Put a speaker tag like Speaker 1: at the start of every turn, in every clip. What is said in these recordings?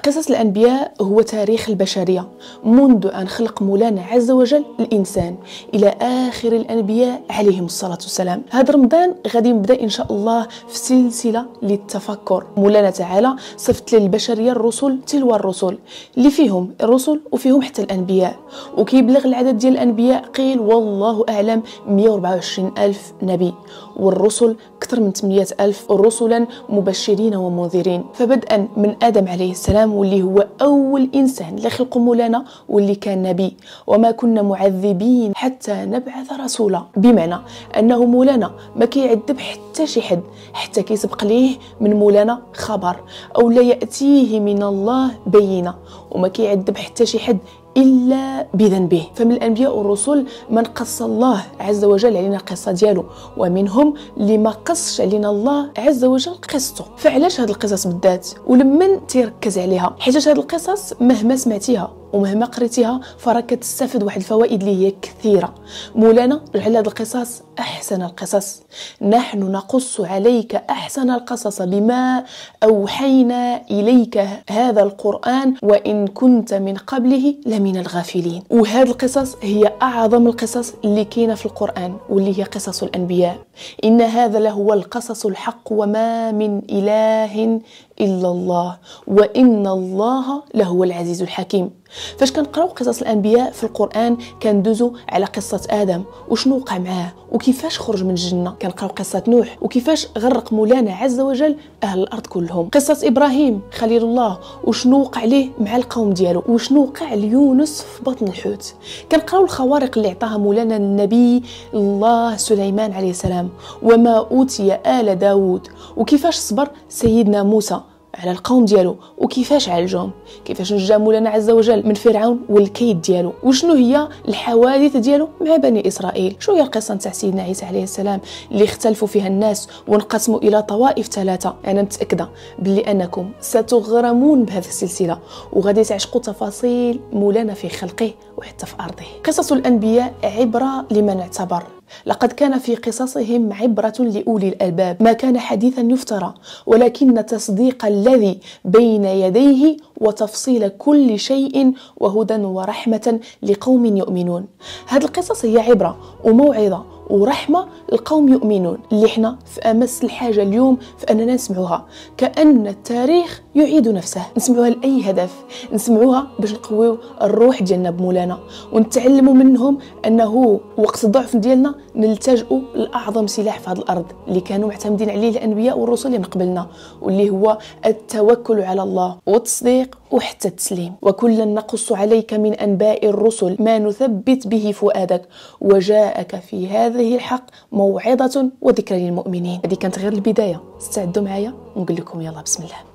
Speaker 1: قصص الأنبياء هو تاريخ البشرية منذ أن خلق مولانا عز وجل الإنسان إلى آخر الأنبياء عليهم الصلاة والسلام هذا رمضان غادي نبدأ إن شاء الله في سلسلة للتفكر مولانا تعالى صفت للبشرية الرسل تلو الرسل اللي فيهم الرسل وفيهم حتى الأنبياء وكيبلغ العدد ديال الأنبياء قيل والله أعلم 124 ألف نبي والرسل أكثر من 800 ألف رسلا مبشرين ومنذرين فبدءا من آدم عليه السلام الامام واللي هو اول انسان اللي خلقه مولانا واللي كان نبي وما كنا معذبين حتى نبعث رسولا بمعنى انه مولانا ما كيعذب حتى شي حد حتى كيسبق ليه من مولانا خبر او لا ياتيه من الله بينه وما كيعذب حتى شي حد إلا بذنبه فمن الأنبياء والرسل من قص الله عز وجل علينا يعني القصة ديالو ومنهم اللي ما قصش علينا الله عز وجل قصته فعلاش هاد القصص بالذات ولمن تيركز عليها حيت هاد القصص مهما سمعتيها ومهما قريتيها فراك كتستافد واحد الفوائد اللي هي كثيره مولانا لعل هذا القصص احسن القصص نحن نقص عليك احسن القصص بما اوحينا اليك هذا القران وان كنت من قبله لمن الغافلين وهذه القصص هي اعظم القصص اللي كاينه في القران واللي هي قصص الانبياء ان هذا لهو القصص الحق وما من اله الا الله وان الله لهو العزيز الحكيم فاش كنقراو قصص الانبياء في القران كندوزو على قصه ادم وشنو وقع معاه وكيفاش خرج من الجنه كنقراو قصه نوح وكيفاش غرق مولانا عز وجل اهل الارض كلهم قصه ابراهيم خليل الله وشنو وقع ليه مع القوم ديالو وشنو وقع ليونس في بطن الحوت كنقراو الخوارق اللي عطاها مولانا النبي الله سليمان عليه السلام وما اوتي ال داوود وكيفاش صبر سيدنا موسى على القوم ديالو وكيفاش عالجهم كيفاش نجا مولانا عز وجل من فرعون والكيد ديالو وشنو هي الحوادث ديالو مع بني اسرائيل شنو هي القصه نتاع سيدنا عيسى عليه السلام اللي اختلفوا فيها الناس وانقسموا الى طوائف ثلاثه انا متاكده بلي انكم ستغرمون بهذه السلسله وغادي تعشقوا تفاصيل مولانا في خلقه وحتى في ارضه قصص الانبياء عبره لمن اعتبر لقد كان في قصصهم عبرة لأولي الألباب ما كان حديثا يفترى ولكن تصديق الذي بين يديه وتفصيل كل شيء وهدى ورحمة لقوم يؤمنون هذه القصص هي عبرة وموعظة ورحمه القوم يؤمنون اللي حنا في امس الحاجه اليوم في اننا نسمعوها كان التاريخ يعيد نفسه نسمعوها لاي هدف نسمعوها باش نقويو الروح ديالنا بمولانا ونتعلموا منهم انه وقت الضعف ديالنا نلتجئوا لاعظم سلاح في هذه الارض اللي كانوا معتمدين عليه الانبياء والرسل من قبلنا واللي هو التوكل على الله والتصديق التصديق وحتى التسليم وكلا نقص عليك من أنباء الرسل ما نثبت به فؤادك وجاءك في هذه الحق موعظة وذكرى للمؤمنين هذه كانت غير البداية استعدوا معايا ونقول لكم يلا بسم الله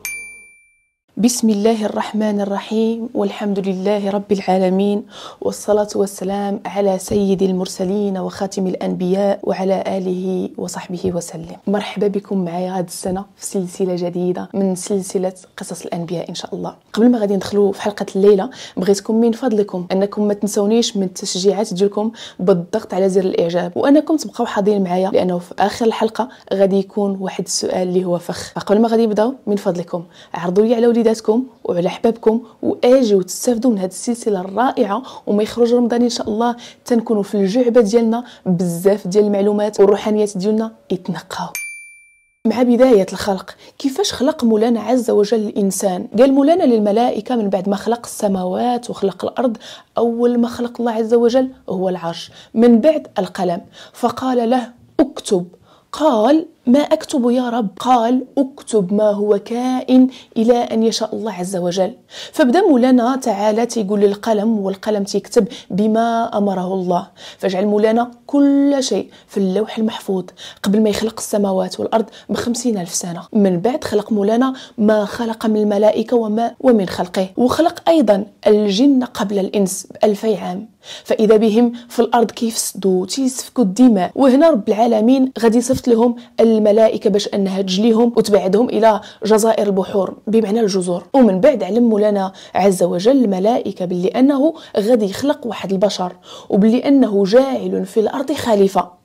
Speaker 1: بسم الله الرحمن الرحيم والحمد لله رب العالمين والصلاة والسلام على سيد المرسلين وخاتم الأنبياء وعلى آله وصحبه وسلم مرحبا بكم معايا هذه السنة في سلسلة جديدة من سلسلة قصص الأنبياء إن شاء الله قبل ما غادي ندخلوا في حلقة الليلة بغيتكم من فضلكم أنكم ما تنسونيش من التشجيعات ديالكم بالضغط على زر الإعجاب وأنكم تبقاو حاضرين معايا لأنه في آخر الحلقة غادي يكون واحد السؤال اللي هو فخ قبل ما غادي نبداو من فضلكم عرضوا لي على وليد ولادكم وعلى احبابكم واجيو تستافدوا من هذه السلسله الرائعه وما يخرج رمضان ان شاء الله تنكونوا في الجعبه ديالنا بزاف ديال المعلومات والروحانيات ديالنا يتنقاو مع بداية الخلق كيفاش خلق مولانا عز وجل الإنسان قال مولانا للملائكة من بعد ما خلق السماوات وخلق الأرض أول ما خلق الله عز وجل هو العرش من بعد القلم فقال له اكتب قال ما أكتب يا رب قال أكتب ما هو كائن إلى أن يشاء الله عز وجل فبدا مولانا تعالى تيقول للقلم والقلم تيكتب بما أمره الله فاجعل مولانا كل شيء في اللوح المحفوظ قبل ما يخلق السماوات والأرض بخمسين ألف سنة من بعد خلق مولانا ما خلق من الملائكة وما ومن خلقه وخلق أيضا الجن قبل الإنس بألفي عام فاذا بهم في الارض كيفسدوا تيسفكوا الدماء وهنا رب العالمين غادي يصفت لهم الملائكه باش انها تجليهم وتبعدهم الى جزائر البحور بمعنى الجزر ومن بعد علم مولانا عز وجل الملائكه باللي انه غادي يخلق واحد البشر وباللي انه جاعل في الارض خليفه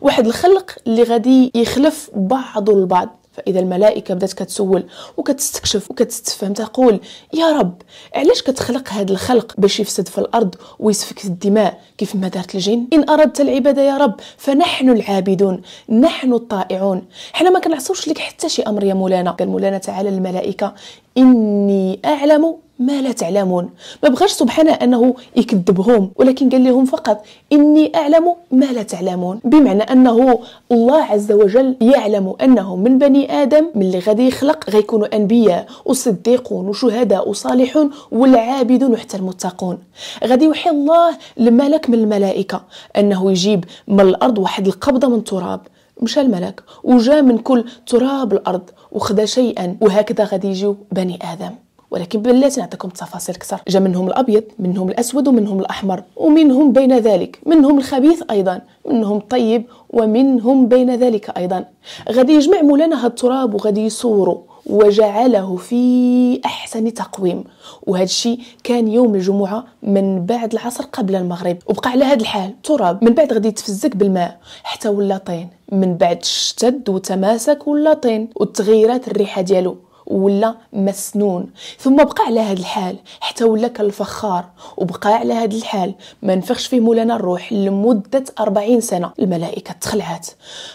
Speaker 1: واحد الخلق اللي غادي يخلف بعض البعض فاذا الملائكه بدات كتسول وكتستكشف وكتستفهم تقول يا رب علاش كتخلق هذا الخلق باش يفسد في الارض ويسفك الدماء كيف ما دارت الجن ان اردت العباده يا رب فنحن العابدون نحن الطائعون حنا ما كنعصوش لك حتى شي امر يا مولانا قال مولانا تعالى للملائكه اني اعلم ما لا تعلمون ما بغاش سبحانه انه يكذبهم ولكن قال لهم فقط اني اعلم ما لا تعلمون بمعنى انه الله عز وجل يعلم أنه من بني ادم من اللي غادي يخلق غيكونوا انبياء وصديقون وشهداء وصالحون والعابدون وحتى المتقون غادي يوحي الله لملك من الملائكه انه يجيب من الارض واحد القبضه من تراب مشى الملك وجا من كل تراب الارض وخذا شيئا وهكذا غادي يجيو بني ادم ولكن بلاتي نعطيكم تفاصيل اكثر جا منهم الابيض منهم الاسود ومنهم الاحمر ومنهم بين ذلك منهم الخبيث ايضا منهم الطيب ومنهم بين ذلك ايضا غادي يجمع مولانا هاد التراب وغادي يصورو وجعله في احسن تقويم وهذا الشيء كان يوم الجمعه من بعد العصر قبل المغرب وبقى على هذا الحال تراب من بعد غادي يتفزك بالماء حتى ولا طين من بعد شتد وتماسك ولا طين والتغيرات الريحه ديالو ولا مسنون ثم بقى على هذا الحال حتى ولا كالفخار وبقى على هذا الحال ما نفخش فيه مولانا الروح لمدة 40 سنة الملائكة تخلعات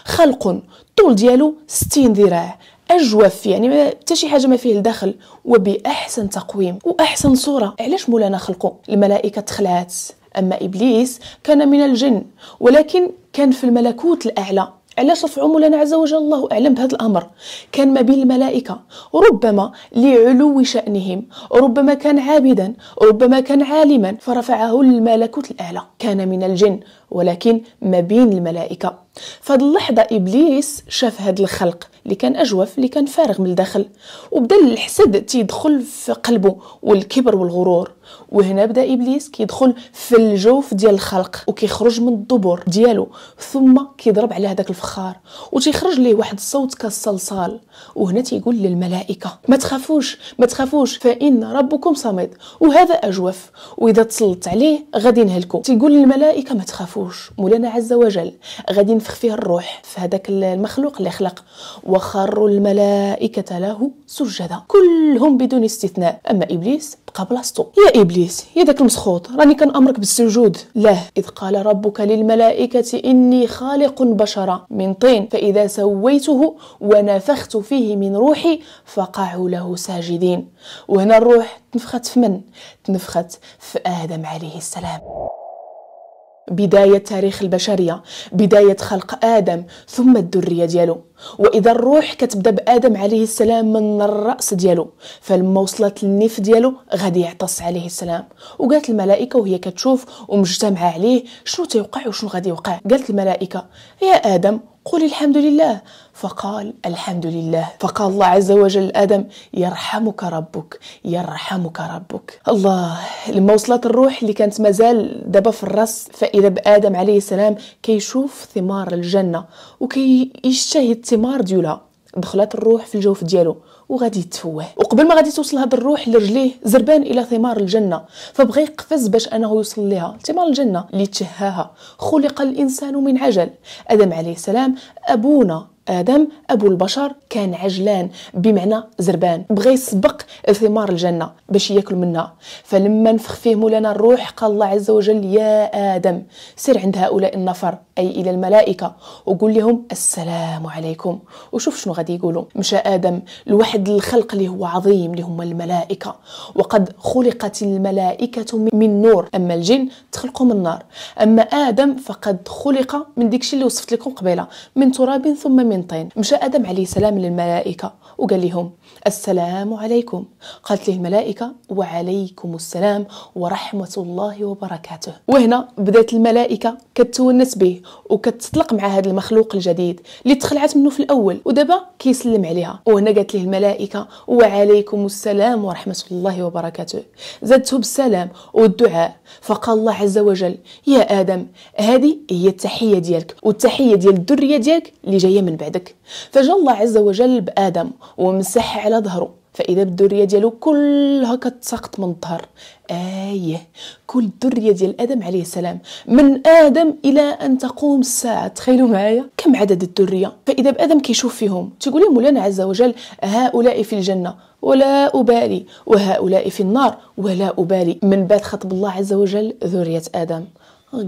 Speaker 1: خلق طول ديالو 60 ذراع اجوف يعني حتى شي حاجه ما فيه الدخل وباحسن تقويم واحسن صوره علاش مولانا خلقه الملائكه تخلعات اما ابليس كان من الجن ولكن كان في الملكوت الاعلى على صفعهم لنا عز وجل الله أعلم بهذا الأمر كان ما بين الملائكة ربما لعلو شأنهم ربما كان عابدا ربما كان عالما فرفعه الملكوت الأعلى كان من الجن ولكن ما بين الملائكة فهاد اللحظة إبليس شاف هاد الخلق اللي كان أجوف اللي كان فارغ من الداخل وبدا الحسد تيدخل في قلبه والكبر والغرور وهنا بدا إبليس كيدخل في الجوف ديال الخلق وكيخرج من الدبر ديالو ثم كيضرب على هذاك الفخار وتيخرج ليه واحد الصوت كالصلصال وهنا تيقول للملائكة ما تخافوش ما تخافوش فإن ربكم صامد وهذا أجوف وإذا تسلط عليه غادي نهلكو تيقول للملائكة ما تخافوش نلقاوش مولانا عز وجل غادي نفخ فيه الروح في هذاك المخلوق اللي خلق وخروا الملائكه له سجدا كلهم بدون استثناء اما ابليس بقى بلاصتو يا ابليس يا داك المسخوط راني كان امرك بالسجود له اذ قال ربك للملائكه اني خالق بشرا من طين فاذا سويته ونفخت فيه من روحي فقعوا له ساجدين وهنا الروح تنفخت في من تنفخت في ادم عليه السلام بداية تاريخ البشرية بداية خلق آدم ثم الذرية ديالو واذا الروح كتبدا بادم عليه السلام من الراس ديالو فلما وصلت للنيف ديالو غادي يعطس عليه السلام وقالت الملائكه وهي كتشوف ومجتمعه عليه شنو تيوقع وشنو غادي يوقع قالت الملائكه يا ادم قل الحمد لله فقال الحمد لله فقال الله عز وجل آدم يرحمك ربك يرحمك ربك الله لما وصلت الروح اللي كانت مازال دابا في الراس فإذا بآدم عليه السلام كيشوف ثمار الجنة وكيشتهي الثمار ديولها دخلت الروح في الجوف ديالو وغادي يتفوه وقبل ما غادي توصل هاد الروح لرجليه زربان الى ثمار الجنه فبغى يقفز باش انه يوصل ليها ثمار الجنه اللي تشهاها خلق الانسان من عجل ادم عليه السلام ابونا آدم أبو البشر كان عجلان بمعنى زربان بغى يسبق ثمار الجنة باش ياكل منها فلما نفخ فيه مولانا الروح قال الله عز وجل يا آدم سر عند هؤلاء النفر أي إلى الملائكة وقول لهم السلام عليكم وشوف شنو غادي يقولوا مشى آدم لواحد الخلق اللي هو عظيم اللي هم الملائكة وقد خلقت الملائكة من نور أما الجن تخلقوا من نار أما آدم فقد خلق من ديكشي اللي وصفت لكم قبيله من تراب ثم من طين مشى آدم عليه السلام للملائكة وقال لهم السلام عليكم قالت له الملائكة وعليكم السلام ورحمة الله وبركاته وهنا بدات الملائكة كتونس به وكتطلق مع هذا المخلوق الجديد اللي تخلعت منه في الأول ودابا كيسلم عليها وهنا قالت له الملائكة وعليكم السلام ورحمة الله وبركاته زادته بالسلام والدعاء فقال الله عز وجل يا آدم هذه هي التحية ديالك والتحية ديال الذرية ديالك اللي جاية من بعدك فجاء الله عز وجل بآدم ومسح على على ظهره فاذا بالدريه ديالو كلها كتسقط من الظهر ايه كل الدريه ديال ادم عليه السلام من ادم الى ان تقوم الساعه تخيلوا معايا كم عدد الدريه فاذا بادم كيشوف فيهم تيقول لي مولانا عز وجل هؤلاء في الجنه ولا ابالي وهؤلاء في النار ولا ابالي من بعد خطب الله عز وجل ذريه ادم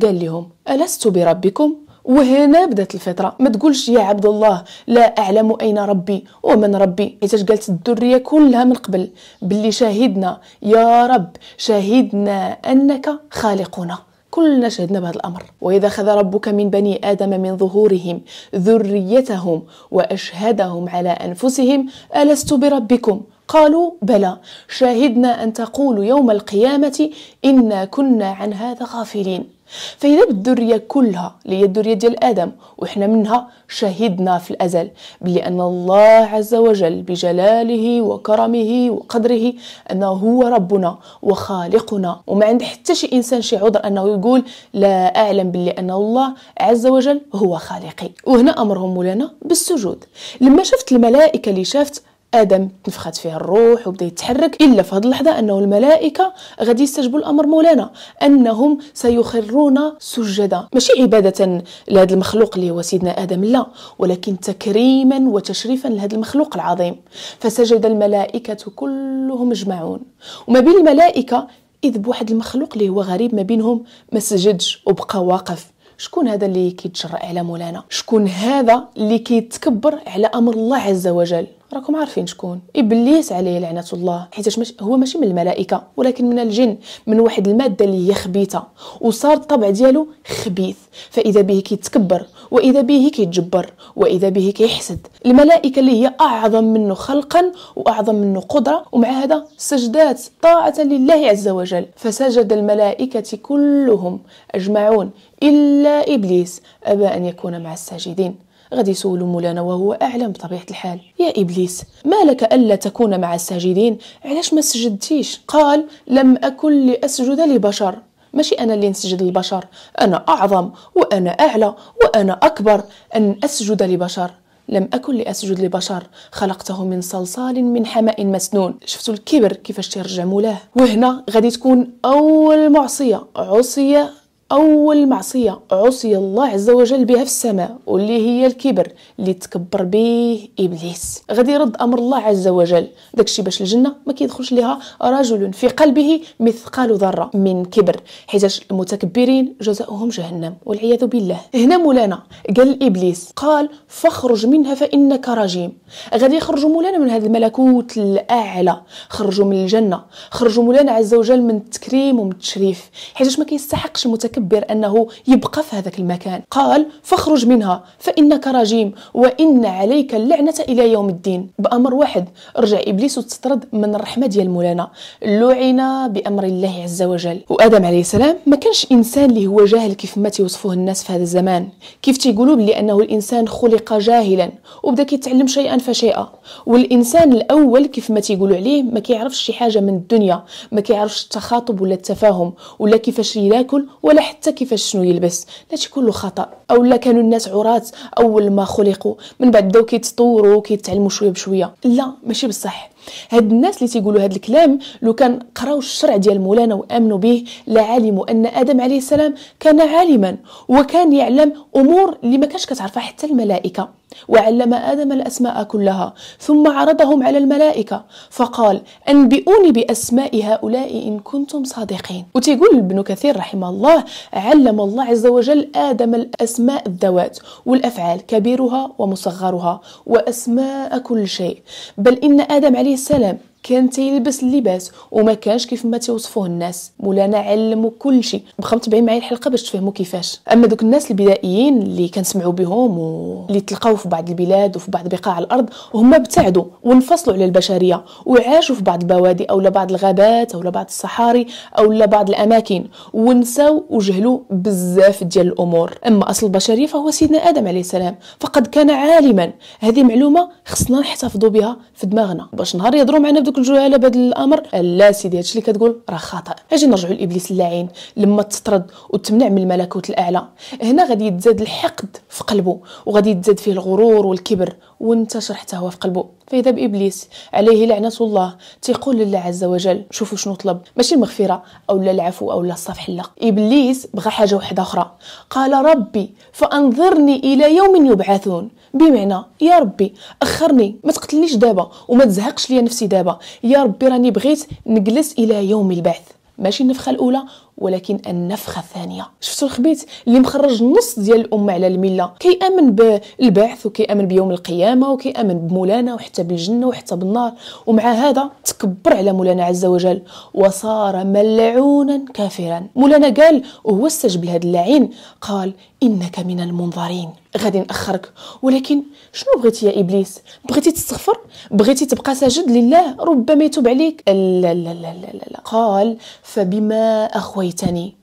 Speaker 1: قال لهم الست بربكم وهنا بدات الفطره ما تقولش يا عبد الله لا اعلم اين ربي ومن ربي حيت قالت الذريه كلها من قبل باللي شاهدنا يا رب شاهدنا انك خالقنا كلنا شهدنا بهذا الامر واذا اخذ ربك من بني ادم من ظهورهم ذريتهم واشهدهم على انفسهم الست بربكم قالوا بلى شهدنا ان تقولوا يوم القيامه انا كنا عن هذا غافلين فإذا بالذرية كلها اللي هي الذرية ديال آدم وإحنا منها شهدنا في الأزل بلي أن الله عز وجل بجلاله وكرمه وقدره أنه هو ربنا وخالقنا وما عند حتى شي إنسان شي عذر أنه يقول لا أعلم بلي أن الله عز وجل هو خالقي وهنا أمرهم مولانا بالسجود لما شفت الملائكة اللي شافت ادم تنفخات فيه الروح وبدا يتحرك الا في هذه اللحظه انه الملائكه غادي يستجبوا الامر مولانا انهم سيخرون سجدا ماشي عباده لهذا المخلوق اللي هو سيدنا ادم لا ولكن تكريما وتشريفا لهذا المخلوق العظيم فسجد الملائكه كلهم اجمعون وما بين الملائكه اذ بواحد المخلوق اللي هو غريب ما بينهم ما سجدش وبقى واقف شكون هذا اللي كيتجرأ على مولانا شكون هذا اللي كيتكبر على امر الله عز وجل راكم عارفين شكون ابليس عليه لعنه الله حيت مش هو ماشي من الملائكه ولكن من الجن من واحد الماده اللي هي خبيثه وصار الطبع ديالو خبيث فاذا به كيتكبر واذا به كيتجبر واذا به كيحسد الملائكه اللي هي اعظم منه خلقا واعظم منه قدره ومع هذا سجدات طاعه لله عز وجل فسجد الملائكه كلهم اجمعون الا ابليس ابى ان يكون مع الساجدين غادي يسولو مولانا وهو اعلم بطبيعه الحال يا ابليس ما لك الا تكون مع الساجدين علاش ما سجدتيش قال لم اكن لاسجد لبشر ماشي انا اللي نسجد للبشر انا اعظم وانا اعلى وانا اكبر ان اسجد لبشر لم أكن لأسجد لبشر خلقته من صلصال من حماء مسنون شفتوا الكبر كيفاش ترجع مولاه وهنا غادي تكون أول معصية عصية أول معصية عصي الله عز وجل بها في السماء واللي هي الكبر اللي تكبر به إبليس غادي يرد أمر الله عز وجل داكشي باش الجنة ما كيدخلش لها رجل في قلبه مثقال ذرة من كبر حيت المتكبرين جزاؤهم جهنم والعياذ بالله هنا مولانا قال إبليس قال فاخرج منها فإنك رجيم غادي يخرجوا مولانا من هذا الملكوت الأعلى خرجوا من الجنة خرجوا مولانا عز وجل من التكريم ومن التشريف حيت ما كيستحقش المتكبر المتكبر أنه يبقى في هذاك المكان قال فاخرج منها فإنك رجيم وإن عليك اللعنة إلى يوم الدين بأمر واحد رجع إبليس وتسترد من الرحمة ديال مولانا لعن بأمر الله عز وجل وآدم عليه السلام ما كانش إنسان اللي هو جاهل كيف ما تيوصفوه الناس في هذا الزمان كيف تيقولوا بلي أنه الإنسان خلق جاهلا وبدا كيتعلم شيئا فشيئا والإنسان الأول كيف ما تيقولوا عليه ما كيعرفش شي حاجة من الدنيا ما كيعرفش التخاطب ولا التفاهم ولا كيفاش ياكل ولا حتى كيفاش شنو يلبس هادشي كله خطا اولا كانوا الناس عرات اول ما خلقوا من بعد بداو كيتطوروا وكيتعلموا شويه بشويه لا ماشي بصح هاد الناس اللي تيقولوا هاد الكلام لو كان قراو الشرع ديال مولانا وامنوا به لعلموا ان ادم عليه السلام كان عالما وكان يعلم امور اللي ما كانش كتعرفها حتى الملائكه وعلم آدم الأسماء كلها ثم عرضهم على الملائكة فقال أنبئوني بأسماء هؤلاء إن كنتم صادقين وتيقول ابن كثير رحمه الله علم الله عز وجل آدم الأسماء الذوات والأفعال كبيرها ومصغرها وأسماء كل شيء بل إن آدم عليه السلام كان تيلبس اللباس وما كانش كيف ما تيوصفوه الناس مولانا علمو كلشي بخم متبعين معايا الحلقه باش تفهموا كيفاش اما دوك الناس البدائيين اللي كنسمعوا بهم واللي تلقاو في بعض البلاد وفي بعض بقاع الارض هما ابتعدوا وانفصلوا على البشريه وعاشوا في بعض البوادي او بعض الغابات او بعض الصحاري او بعض الاماكن ونساو وجهلوا بزاف ديال الامور اما اصل البشريه فهو سيدنا ادم عليه السلام فقد كان عالما هذه معلومه خصنا نحتفظوا بها في دماغنا باش نهار يهضروا معنا بدوك دوك على بهذا الامر لا سيدي هادشي اللي كتقول راه خطا اجي نرجعوا لابليس اللعين لما تطرد وتمنع من الملكوت الاعلى هنا غادي يتزاد الحقد في قلبه وغادي يتزاد فيه الغرور والكبر وانتشر حتى هو في قلبه فاذا بابليس عليه لعنه الله تيقول لله عز وجل شوفوا شنو طلب ماشي المغفره او لا العفو او لا الصفح لا ابليس بغى حاجه واحده اخرى قال ربي فانظرني الى يوم يبعثون بمعنى يا ربي اخرني ما تقتلنيش دابا وما تزهقش ليا نفسي دابا يا ربي راني بغيت نجلس الى يوم البعث ماشي النفخه الاولى ولكن النفخه الثانيه شفتوا الخبيث اللي مخرج نص ديال الامه على المله كيامن بالبعث وكيامن بيوم القيامه وكيامن بمولانا وحتى بالجنه وحتى بالنار ومع هذا تكبر على مولانا عز وجل وصار ملعونا كافرا مولانا قال وهو استجب لهذا اللعين قال انك من المنظرين غادي ناخرك ولكن شنو بغيتي يا ابليس بغيتي تستغفر بغيتي تبقى ساجد لله ربما يتوب عليك لا لا لا لا, لا. قال فبما اخويتني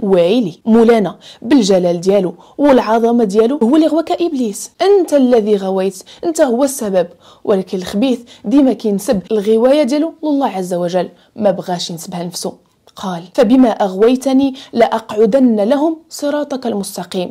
Speaker 1: ويلي مولانا بالجلال ديالو والعظمه ديالو هو اللي غواك ابليس انت الذي غويت انت هو السبب ولكن الخبيث ديما كينسب الغوايه ديالو لله عز وجل ما بغاش ينسبها لنفسه قال فبما أغويتني لأقعدن لهم صراطك المستقيم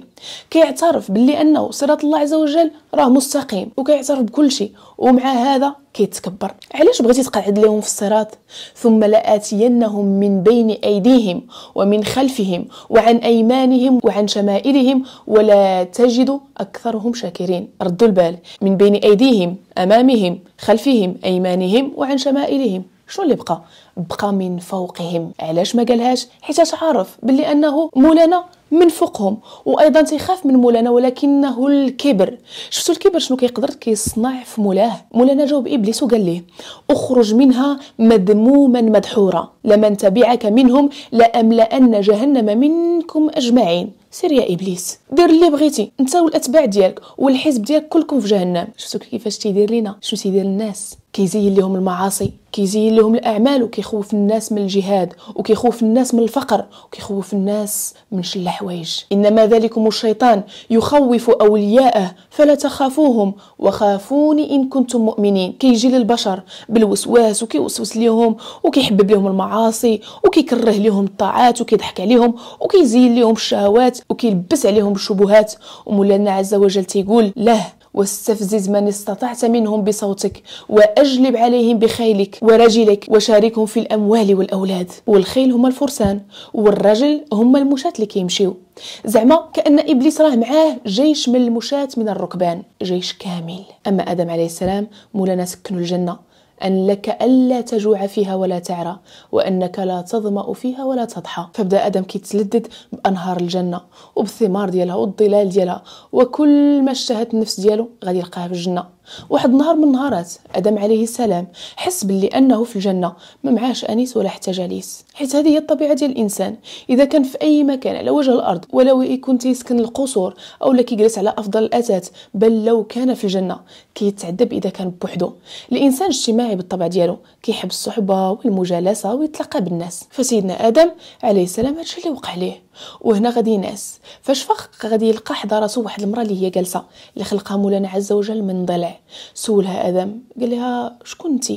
Speaker 1: كيعترف باللي أنه صراط الله عز وجل راه مستقيم وكيعترف بكل شيء ومع هذا كيتكبر علاش بغيتي تقعد لهم في الصراط ثم لآتينهم من بين أيديهم ومن خلفهم وعن أيمانهم وعن شمائلهم ولا تجد أكثرهم شاكرين ردوا البال من بين أيديهم أمامهم خلفهم أيمانهم وعن شمائلهم شنو اللي بقى بقى من فوقهم علاش ما قالهاش حيت عارف باللي انه مولانا من فوقهم وايضا تيخاف من مولانا ولكنه الكبر شفتوا الكبر شنو كيقدر كيصنع في مولاه مولانا جاوب ابليس وقال ليه اخرج منها مذموما مدحورا لمن تبعك منهم لاملان جهنم منكم اجمعين سير يا ابليس دير اللي بغيتي انت والاتباع ديالك والحزب ديالك كلكم في جهنم شفتوا كيفاش تيدير لينا شنو تيدير الناس كيزين لهم المعاصي كيزين لهم الاعمال وكيخوف الناس من الجهاد وكيخوف الناس من الفقر وكيخوف الناس من شل حوايج انما ذلكم الشيطان يخوف اولياءه فلا تخافوهم وخافوني ان كنتم مؤمنين كيجي للبشر بالوسواس وكيوسوس لهم وكيحبب لهم المعاصي وكيكره لهم الطاعات وكيضحك عليهم وكيزين لهم الشهوات وكيلبس عليهم الشبهات ومولانا عز وجل تيقول له واستفزز من استطعت منهم بصوتك واجلب عليهم بخيلك ورجلك وشاركهم في الاموال والاولاد والخيل هما الفرسان والرجل هما المشاة اللي كيمشيو زعما كان ابليس راه معاه جيش من المشاة من الركبان جيش كامل اما ادم عليه السلام مولانا سكنوا الجنه أن لك ألا تجوع فيها ولا تعرى وأنك لا تظمأ فيها ولا تضحى فبدا آدم كيتلدد بأنهار الجنة وبالثمار ديالها والظلال ديالها وكل ما اشتهت النفس ديالو غادي يلقاها في الجنة واحد النهار من النهارات ادم عليه السلام حس باللي انه في الجنه ما معاش انيس ولا حتى جليس حيت هذه هي الطبيعه ديال الانسان اذا كان في اي مكان على وجه الارض ولو يكون تيسكن القصور او لا يجلس على افضل الاثاث بل لو كان في الجنه كيتعذب اذا كان بوحدو الانسان اجتماعي بالطبع ديالو كيحب الصحبه والمجالسه ويتلاقى بالناس فسيدنا ادم عليه السلام هادشي اللي وقع ليه وهنا غادي ينعس فاش فاق غادي يلقى حدا راسو واحد المراه اللي هي جالسه اللي خلقها مولانا عز وجل من ضلع سولها ادم قال لها شكون انت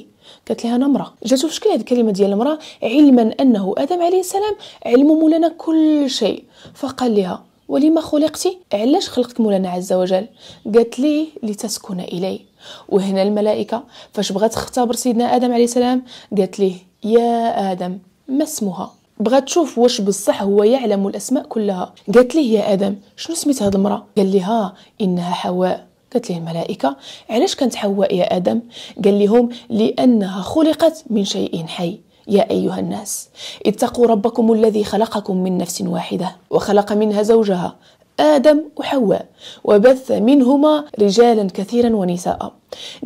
Speaker 1: قالت لها انا امراه جاتو في شكل هذه الكلمه ديال المراه علما انه ادم عليه السلام علم مولانا كل شيء فقال لها ولما خلقتي علاش خلقت مولانا عز وجل قالت لي لتسكن الي وهنا الملائكه فاش بغات تختبر سيدنا ادم عليه السلام قالت ليه يا ادم ما اسمها بغات تشوف واش بصح هو يعلم الاسماء كلها قالت ليه يا ادم شنو سميت هاد المراه قال لها انها حواء قالت ليه الملائكه علاش كانت حواء يا ادم قال لهم لانها خلقت من شيء حي يا أيها الناس اتقوا ربكم الذي خلقكم من نفس واحدة وخلق منها زوجها آدم وحواء وبث منهما رجالا كثيرا ونساء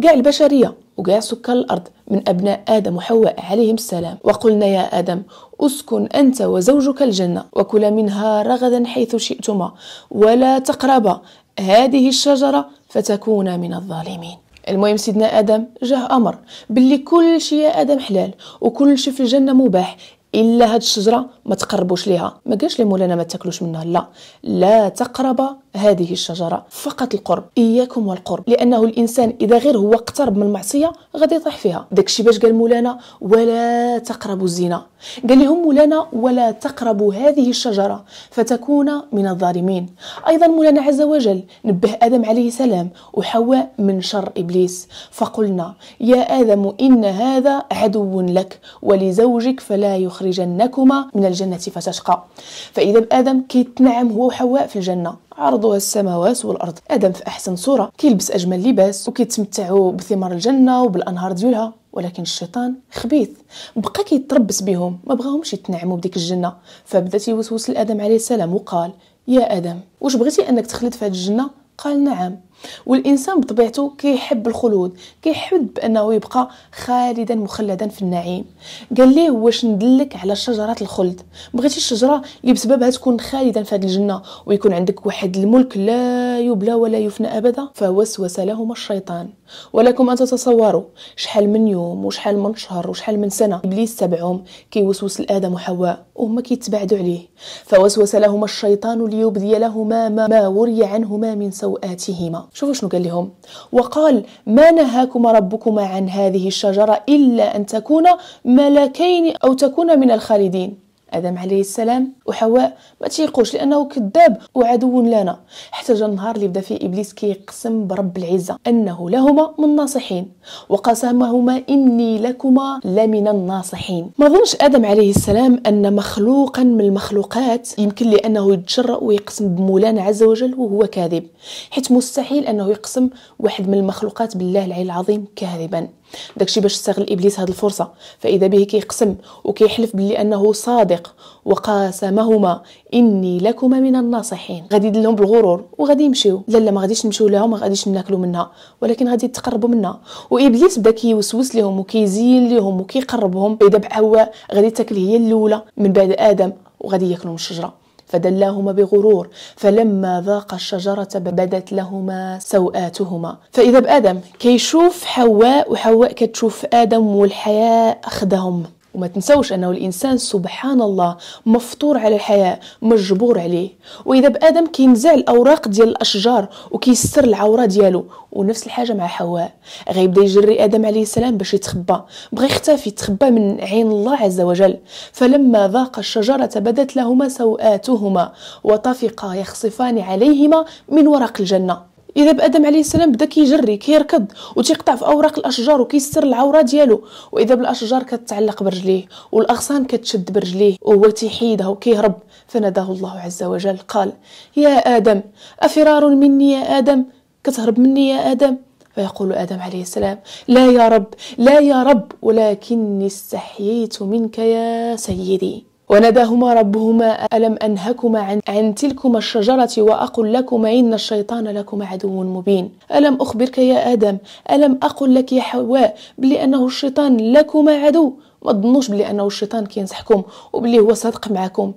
Speaker 1: كاع البشرية وكاع سكان الأرض من أبناء آدم وحواء عليهم السلام وقلنا يا آدم اسكن أنت وزوجك الجنة وكلا منها رغدا حيث شئتما ولا تقربا هذه الشجرة فتكونا من الظالمين المهم سيدنا ادم جاه امر باللي كل شيء يا ادم حلال وكل شيء في الجنه مباح الا هاد الشجره ما تقربوش ليها ما قالش لي مولانا ما تاكلوش منها لا لا تقرب هذه الشجرة فقط القرب إياكم والقرب لأنه الإنسان إذا غير هو اقترب من المعصية غادي يطيح فيها الشيء باش قال مولانا ولا تقربوا الزنا قال لهم مولانا ولا تقربوا هذه الشجرة فتكون من الظالمين أيضا مولانا عز وجل نبه آدم عليه السلام وحواء من شر إبليس فقلنا يا آدم إن هذا عدو لك ولزوجك فلا يخرجنكما من الجنة فتشقى فإذا آدم كيتنعم هو وحواء في الجنة عرضها السماوات والارض ادم في احسن صوره كيلبس اجمل لباس وكيتمتعوا بثمار الجنه وبالانهار ديالها ولكن الشيطان خبيث بقى كيتربص بهم ما بغاهمش يتنعموا بديك الجنه فبدا تيوسوس لادم عليه السلام وقال يا ادم واش بغيتي انك تخلد في هاد الجنه قال نعم والانسان بطبيعته كيحب الخلود كيحب انه يبقى خالدا مخلدا في النعيم قال ليه واش ندلك على شجره الخلد بغيتي الشجره اللي بسببها تكون خالدا في هذه الجنه ويكون عندك واحد الملك لا يبلى ولا يفنى ابدا فوسوس لهما الشيطان ولكم ان تتصوروا شحال من يوم وشحال من شهر وشحال من سنه ابليس تبعهم كيوسوس لادم وحواء وهما كيتبعدوا عليه فوسوس لهما الشيطان ليبدي لهما ما, ما وري عنهما من سوءاتهما شوفوا شنو قال لهم وقال ما نهاكما ربكما عن هذه الشجرة إلا أن تكون ملكين أو تكون من الخالدين آدم عليه السلام وحواء ما تيقوش لأنه كذاب وعدو لنا حتى جا النهار اللي بدا فيه إبليس كيقسم برب العزة أنه لهما من ناصحين وقسمهما إني لكما لمن الناصحين ما ظنش آدم عليه السلام أن مخلوقا من المخلوقات يمكن لأنه يتجرأ ويقسم بمولانا عز وجل وهو كاذب حيت مستحيل أنه يقسم واحد من المخلوقات بالله العلي العظيم كاذبا داكشي باش استغل ابليس هاد الفرصه فاذا به كيقسم وكيحلف بلي انه صادق وقاسمهما اني لكما من الناصحين غادي يدلهم بالغرور وغادي يمشيو لا لا ما غاديش نمشيو لها وما غاديش ناكلو منها ولكن غادي يتقربوا منها وابليس بدا كيوسوس لهم وكيزين لهم وكيقربهم اذا بحواء غادي تاكل هي الاولى من بعد ادم وغادي ياكلوا من الشجره فدلاهما بغرور فلما ذاق الشجرة بدت لهما سوآتهما فإذا بآدم كيشوف حواء وحواء كتشوف آدم والحياة أخدهم وما تنسوش أنه الإنسان سبحان الله مفطور على الحياة مجبور عليه وإذا بآدم كينزع الأوراق ديال الأشجار وكيستر العورة ديالو ونفس الحاجة مع حواء غيبدا يجري آدم عليه السلام باش يتخبى بغى يختفي يتخبى من عين الله عز وجل فلما ذاق الشجرة بدت لهما سوآتهما وطفقا يخصفان عليهما من ورق الجنة اذا بادم عليه السلام بدا كيجري كيركض وتيقطع في اوراق الاشجار وكيستر العوره ديالو واذا بالاشجار كتعلق برجليه والاغصان كتشد برجليه وهو تيحيدها وكيهرب فناداه الله عز وجل قال يا ادم افرار مني يا ادم كتهرب مني يا ادم فيقول آدم عليه السلام لا يا رب لا يا رب ولكني استحييت منك يا سيدي وناداهما ربهما ألم أنهكما عن, عن تلكما الشجرة وأقل لكما إن الشيطان لكما عدو مبين ألم أخبرك يا آدم ألم أقل لك يا حواء بلي أنه الشيطان لكما عدو ما تظنوش بلي أنه الشيطان كينصحكم وبلي هو صادق معكم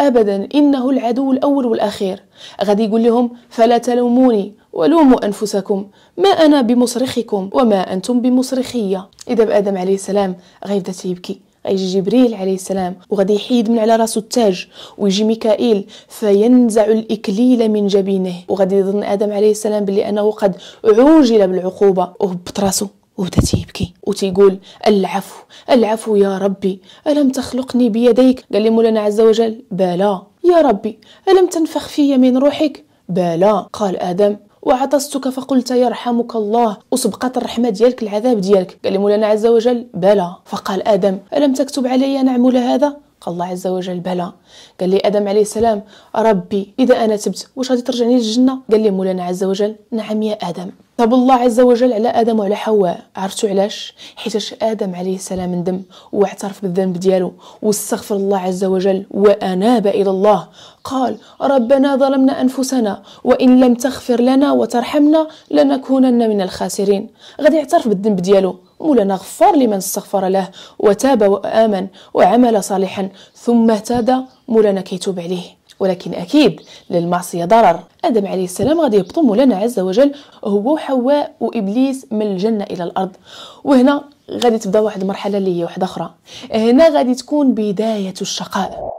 Speaker 1: ابدا انه العدو الاول والاخير غادي يقول لهم فلا تلوموني ولوموا انفسكم ما انا بمصرخكم وما انتم بمصرخيه اذا ادم عليه السلام غيبدا تيبكي غيجي جبريل عليه السلام وغادي يحيد من على راسو التاج ويجي ميكائيل فينزع الاكليل من جبينه وغادي يظن ادم عليه السلام بلي انه قد عوجل بالعقوبه وهبط راسو وبدا تيبكي وتيقول العفو العفو يا ربي الم تخلقني بيديك قال لي مولانا عز وجل بلى يا ربي الم تنفخ في من روحك بلى قال ادم وعطستك فقلت يرحمك الله وسبقت الرحمه ديالك العذاب ديالك قال لي مولانا عز وجل بلى فقال ادم الم تكتب علي ان اعمل هذا قال الله عز وجل بلى قال لي ادم عليه السلام ربي اذا انا تبت واش غادي ترجعني للجنه قال لي مولانا عز وجل نعم يا ادم طب الله عز وجل على ادم وعلى حواء عرفتوا علاش حيتاش ادم عليه السلام ندم واعترف بالذنب ديالو واستغفر الله عز وجل واناب الى الله قال ربنا ظلمنا انفسنا وان لم تغفر لنا وترحمنا لنكونن من الخاسرين غادي يعترف بالذنب ديالو مولانا غفار لمن استغفر له وتاب وامن وعمل صالحا ثم اهتدى مولانا كيتوب عليه ولكن أكيد للمعصية ضرر آدم عليه السلام غادي يبطم مولانا عز وجل هو وحواء وإبليس من الجنة إلى الأرض وهنا غادي تبدا واحد المرحلة اللي هي واحدة أخرى هنا غادي تكون بداية الشقاء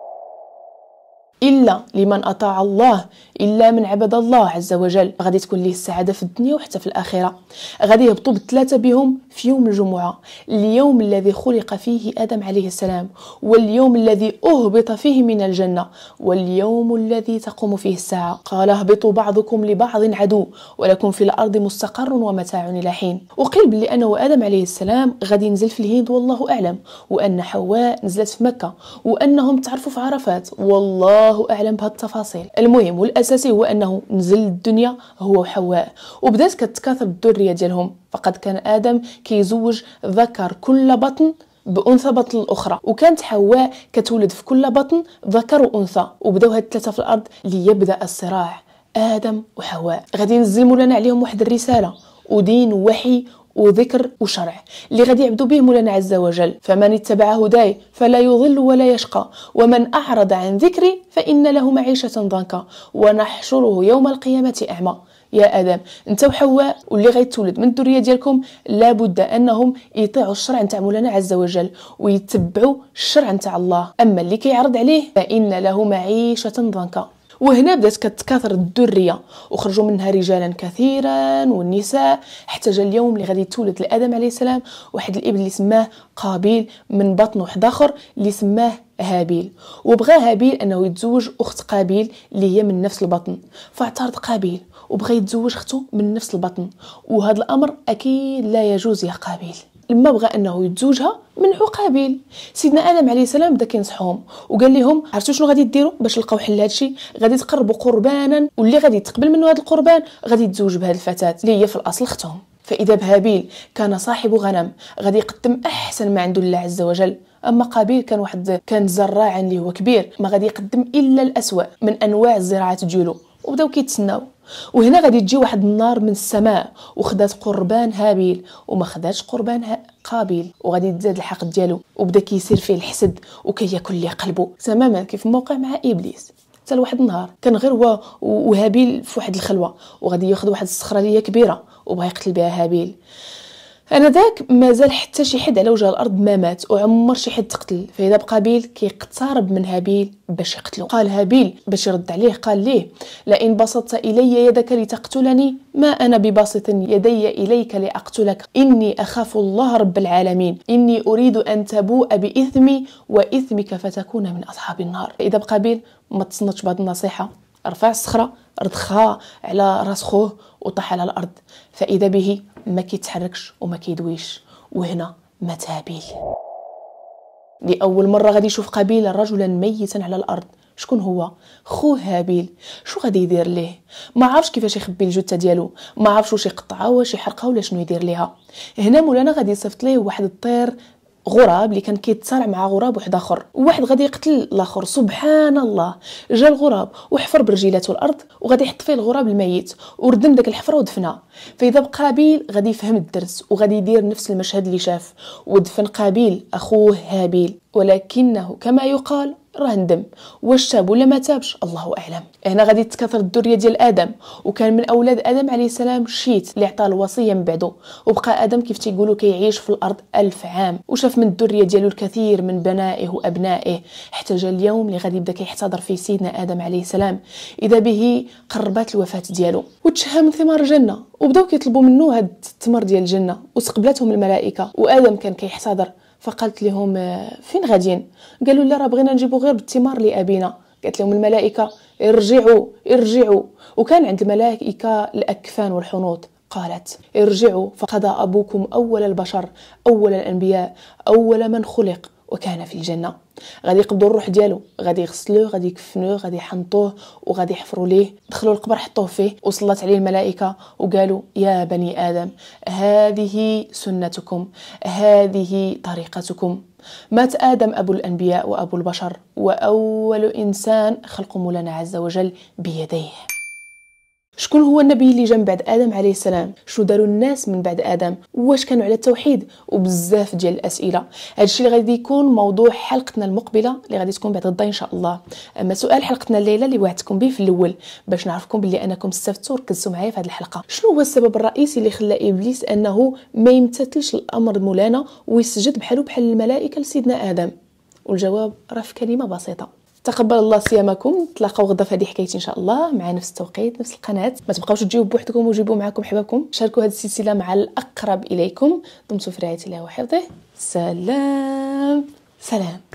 Speaker 1: إلا لمن أطاع الله إلا من عبد الله عز وجل غادي تكون ليه السعادة في الدنيا وحتى في الآخرة غادي يهبطوا بالثلاثة بهم في يوم الجمعة اليوم الذي خلق فيه آدم عليه السلام واليوم الذي أهبط فيه من الجنة واليوم الذي تقوم فيه الساعة قال اهبطوا بعضكم لبعض عدو ولكم في الأرض مستقر ومتاع إلى حين وقيل بلي أنه آدم عليه السلام غادي ينزل في الهند والله أعلم وأن حواء نزلت في مكة وأنهم تعرفوا في عرفات والله الله اعلم بهالتفاصيل المهم والاساسي هو انه نزل الدنيا هو وحواء وبدات كتكاثر الذريه ديالهم فقد كان ادم كيزوج ذكر كل بطن بانثى بطن الاخرى وكانت حواء كتولد في كل بطن ذكر وانثى وبداو هاد الثلاثه في الارض ليبدا الصراع ادم وحواء غادي ينزل مولانا عليهم واحد الرساله ودين وحي وذكر وشرع اللي غادي يعبدوا به مولانا عز وجل فمن اتبع هداي فلا يضل ولا يشقى ومن أعرض عن ذكري فإن له معيشة ضنكا ونحشره يوم القيامة أعمى يا ادم انت وحواء واللي غيتولد من الذريه ديالكم لابد انهم يطيعوا الشرع نتاع مولانا عز وجل ويتبعوا الشرع نتاع الله اما اللي كيعرض عليه فان له معيشه ضنكا وهنا بدات كتكاثر الذريه وخرجوا منها رجالا كثيرا والنساء حتى جا اليوم اللي غادي يتولد لادم عليه السلام واحد الابن اللي سماه قابيل من بطن واحد اخر اللي سماه هابيل وبغى هابيل انه يتزوج اخت قابيل اللي هي من نفس البطن فاعترض قابيل وبغى يتزوج اخته من نفس البطن وهذا الامر اكيد لا يجوز يا قابيل لما بغى انه يتزوجها من قابيل سيدنا ادم عليه السلام بدا كينصحهم وقال لهم عرفتوا شنو غادي ديروا باش تلقاو حل هذا الشيء غادي تقربوا قربانا واللي غادي تقبل منه هذا القربان غادي يتزوج بهذه الفتاه اللي هي في الاصل اختهم فإذا بهابيل كان صاحب غنم غادي يقدم أحسن ما عنده لله عز وجل أما قابيل كان واحد كان زراعا اللي هو كبير ما غادي يقدم إلا الأسوأ من أنواع الزراعات ديالو وبداو كيتسناو وهنا غادي تجي واحد النار من السماء وخدات قربان هابيل وما خداتش قربان قابيل وغادي تزاد الحقد ديالو وبدا كيسير فيه الحسد وكياكل ليه قلبه تماما كيف موقع مع ابليس حتى لواحد النهار كان غير هو وهابيل في واحد الخلوه وغادي ياخذ واحد الصخره اللي كبيره وبغى يقتل بها هابيل انا ذاك مازال حتى شي حد على وجه الارض ما مات وعمر شي حد تقتل فاذا بقابيل كيقترب من هابيل باش يقتلو قال هابيل باش يرد عليه قال ليه لئن بسطت الي يدك لتقتلني ما انا بباسط يدي اليك لاقتلك اني اخاف الله رب العالمين اني اريد ان تبوء باثمي واثمك فتكون من اصحاب النار اذا بقابيل ما تصنتش بعض النصيحه رفع الصخره رضخها على راس خوه وطاح على الارض فاذا به ما كيتحركش وما كيدويش وهنا مات هابيل لاول مره غادي يشوف قابيل رجلا ميتا على الارض شكون هو خوه هابيل شو غادي يدير ليه ما عارفش كيفاش يخبي الجثه ديالو ما عارفش واش يقطعها واش يحرقها ولا شنو يدير ليها هنا مولانا غادي يصيفط ليه واحد الطير غراب اللي كان كيتصارع مع غراب واحد اخر وواحد غادي يقتل الاخر سبحان الله جا الغراب وحفر برجيلاتو الارض وغادي يحط فيه الغراب الميت وردم داك الحفره ودفنها فاذا بقابيل غادي يفهم الدرس وغادي يدير نفس المشهد اللي شاف ودفن قابيل اخوه هابيل ولكنه كما يقال راه ندم واش تاب ولا ما تابش الله اعلم هنا غادي تكثر الذريه ديال ادم وكان من اولاد ادم عليه السلام شيت اللي عطاه الوصيه من بعده وبقى ادم كيف تيقولوا كيعيش في الارض ألف عام وشاف من الذريه ديالو الكثير من بنائه وابنائه حتى جا اليوم اللي غادي يبدا كيحتضر فيه سيدنا ادم عليه السلام اذا به قربت الوفاه ديالو وتشهى من ثمار الجنه وبداو كيطلبوا منه هاد التمر ديال الجنه وتقبلتهم الملائكه وادم كان كيحتضر فقالت لهم آه، فين غاديين قالوا لا راه بغينا نجيبو غير بالثمار لابينا قالت لهم الملائكه ارجعوا ارجعوا وكان عند الملائكه الاكفان والحنوط قالت ارجعوا فقد ابوكم اول البشر اول الانبياء اول من خلق وكان في الجنة غادي يقبضوا الروح ديالو غادي يغسلوه غادي يكفنوه غادي يحنطوه وغادي يحفروا ليه دخلوا القبر حطوه فيه وصلت عليه الملائكة وقالوا يا بني آدم هذه سنتكم هذه طريقتكم مات آدم أبو الأنبياء وأبو البشر وأول إنسان خلق مولانا عز وجل بيديه شكون هو النبي اللي جا من بعد ادم عليه السلام شنو داروا الناس من بعد ادم واش كانوا على التوحيد وبزاف ديال الاسئله هادشي اللي غادي يكون موضوع حلقتنا المقبله اللي غادي تكون بعد غدا ان شاء الله اما سؤال حلقتنا الليله اللي وعدتكم به في الاول باش نعرفكم بلي انكم استفدتوا وركزتوا معايا في هذه الحلقه شنو هو السبب الرئيسي اللي خلى ابليس انه ما يمتثلش الامر مولانا ويسجد بحالو بحال الملائكه لسيدنا ادم والجواب راه في كلمه بسيطه تقبل الله صيامكم نتلاقاو غدا في هذه حكايتي ان شاء الله مع نفس التوقيت نفس القناه ما تبقاوش تجيو بوحدكم وجيبوا معكم حبابكم شاركوا هذه السلسله مع الاقرب اليكم دمتم في رعايه الله وحفظه سلام سلام